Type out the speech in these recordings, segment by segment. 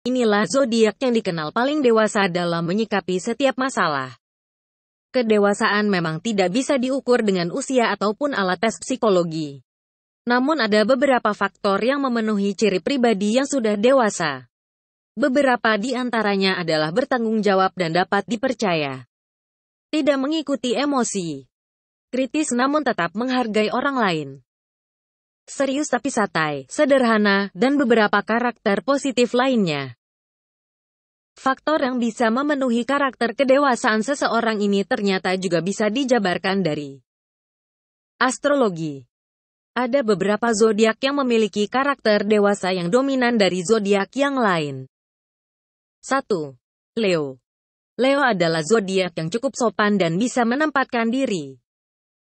Inilah zodiak yang dikenal paling dewasa dalam menyikapi setiap masalah. Kedewasaan memang tidak bisa diukur dengan usia ataupun alat tes psikologi. Namun ada beberapa faktor yang memenuhi ciri pribadi yang sudah dewasa. Beberapa di antaranya adalah bertanggung jawab dan dapat dipercaya. Tidak mengikuti emosi. Kritis namun tetap menghargai orang lain serius tapi santai, sederhana, dan beberapa karakter positif lainnya. Faktor yang bisa memenuhi karakter kedewasaan seseorang ini ternyata juga bisa dijabarkan dari astrologi. Ada beberapa zodiak yang memiliki karakter dewasa yang dominan dari zodiak yang lain. 1. Leo. Leo adalah zodiak yang cukup sopan dan bisa menempatkan diri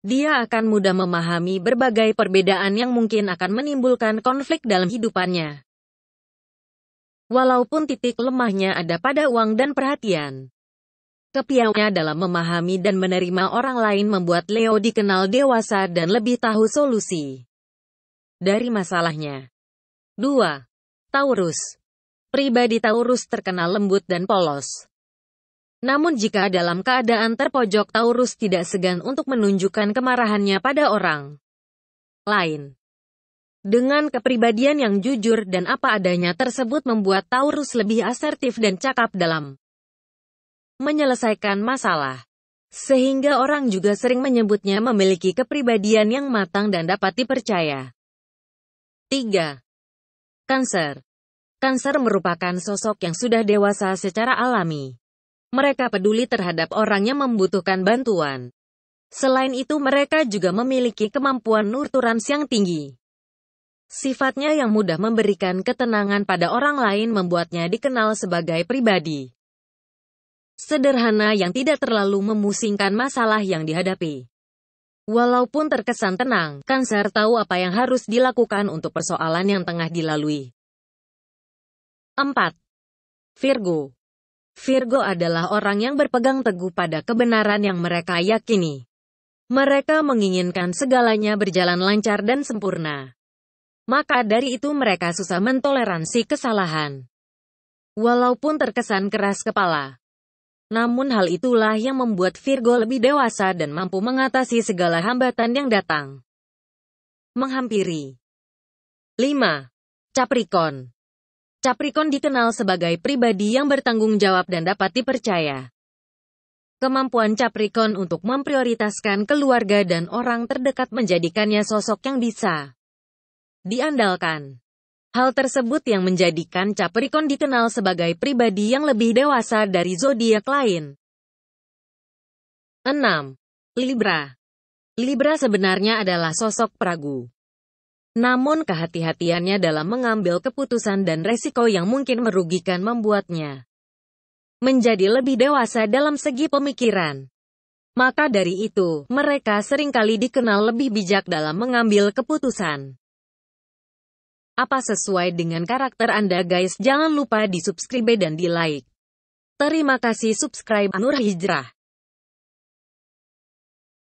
dia akan mudah memahami berbagai perbedaan yang mungkin akan menimbulkan konflik dalam hidupannya. Walaupun titik lemahnya ada pada uang dan perhatian. Kepiawanya dalam memahami dan menerima orang lain membuat Leo dikenal dewasa dan lebih tahu solusi dari masalahnya. 2. Taurus Pribadi Taurus terkenal lembut dan polos. Namun jika dalam keadaan terpojok Taurus tidak segan untuk menunjukkan kemarahannya pada orang lain. Dengan kepribadian yang jujur dan apa adanya tersebut membuat Taurus lebih asertif dan cakap dalam menyelesaikan masalah. Sehingga orang juga sering menyebutnya memiliki kepribadian yang matang dan dapat dipercaya. 3. Cancer. Cancer merupakan sosok yang sudah dewasa secara alami mereka peduli terhadap orang yang membutuhkan bantuan. Selain itu mereka juga memiliki kemampuan nurturans yang tinggi. Sifatnya yang mudah memberikan ketenangan pada orang lain membuatnya dikenal sebagai pribadi. Sederhana yang tidak terlalu memusingkan masalah yang dihadapi. Walaupun terkesan tenang, Cancer tahu apa yang harus dilakukan untuk persoalan yang tengah dilalui. 4. Virgo Virgo adalah orang yang berpegang teguh pada kebenaran yang mereka yakini. Mereka menginginkan segalanya berjalan lancar dan sempurna. Maka dari itu mereka susah mentoleransi kesalahan. Walaupun terkesan keras kepala. Namun hal itulah yang membuat Virgo lebih dewasa dan mampu mengatasi segala hambatan yang datang. Menghampiri 5. Capricorn Capricorn dikenal sebagai pribadi yang bertanggung jawab dan dapat dipercaya. Kemampuan Capricorn untuk memprioritaskan keluarga dan orang terdekat menjadikannya sosok yang bisa diandalkan. Hal tersebut yang menjadikan Capricorn dikenal sebagai pribadi yang lebih dewasa dari zodiak lain. 6. Libra Libra sebenarnya adalah sosok peragu. Namun kehati-hatiannya dalam mengambil keputusan dan resiko yang mungkin merugikan membuatnya menjadi lebih dewasa dalam segi pemikiran. Maka dari itu, mereka seringkali dikenal lebih bijak dalam mengambil keputusan. Apa sesuai dengan karakter Anda guys? Jangan lupa di subscribe dan di like. Terima kasih subscribe Anur Hijrah.